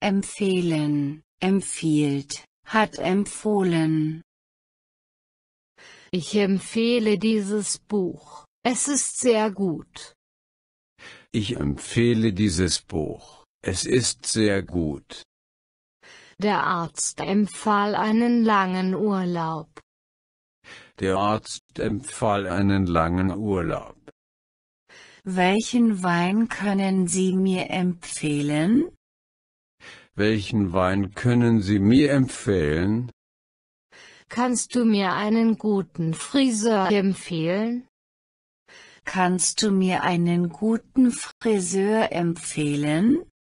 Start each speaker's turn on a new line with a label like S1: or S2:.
S1: empfehlen, empfiehlt, hat empfohlen. Ich empfehle dieses Buch, es ist sehr gut.
S2: Ich empfehle dieses Buch, es ist sehr gut.
S1: Der Arzt empfahl einen langen Urlaub.
S2: Der Arzt empfahl einen langen Urlaub.
S3: Welchen Wein können Sie mir empfehlen?
S2: Welchen Wein können Sie mir empfehlen?
S3: Kannst
S1: du mir einen guten Friseur empfehlen? Kannst du mir einen guten Friseur empfehlen?